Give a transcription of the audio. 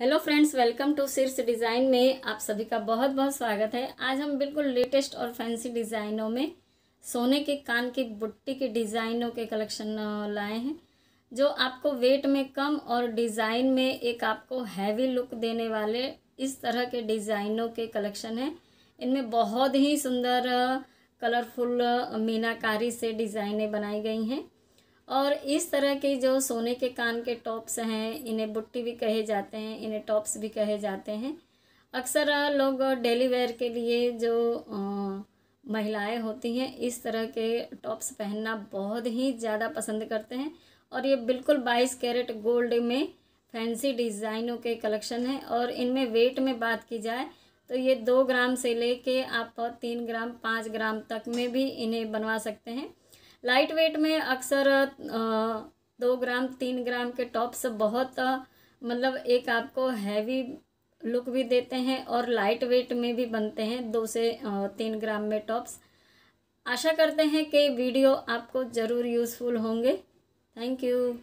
hello friends welcome to सिर्स design में आप सभी का बहुत बहुत स्वागत है आज हम बिल्कुल लेटेस्ट और फैंसी डिज़ाइनों में सोने के कान की बुट्टी के डिज़ाइनों के कलेक्शन लाए हैं जो आपको वेट में कम और डिज़ाइन में एक आपको हैवी लुक देने वाले इस तरह के डिज़ाइनों के कलेक्शन हैं इनमें बहुत ही सुंदर कलरफुल मीनाकारी से डिज़ाइनें बनाई गई हैं और इस तरह के जो सोने के कान के टॉप्स हैं इन्हें बुट्टी भी कहे जाते हैं इन्हें टॉप्स भी कहे जाते हैं अक्सर लोग डेली वेयर के लिए जो महिलाएं होती हैं इस तरह के टॉप्स पहनना बहुत ही ज़्यादा पसंद करते हैं और ये बिल्कुल बाईस कैरेट गोल्ड में फैंसी डिज़ाइनों के कलेक्शन है और इनमें वेट में बात की जाए तो ये दो ग्राम से ले कर आप तीन ग्राम पाँच ग्राम तक में भी इन्हें बनवा सकते हैं लाइट वेट में अक्सर दो ग्राम तीन ग्राम के टॉप्स बहुत मतलब एक आपको हैवी लुक भी देते हैं और लाइट वेट में भी बनते हैं दो से तीन ग्राम में टॉप्स आशा करते हैं कि वीडियो आपको ज़रूर यूज़फुल होंगे थैंक यू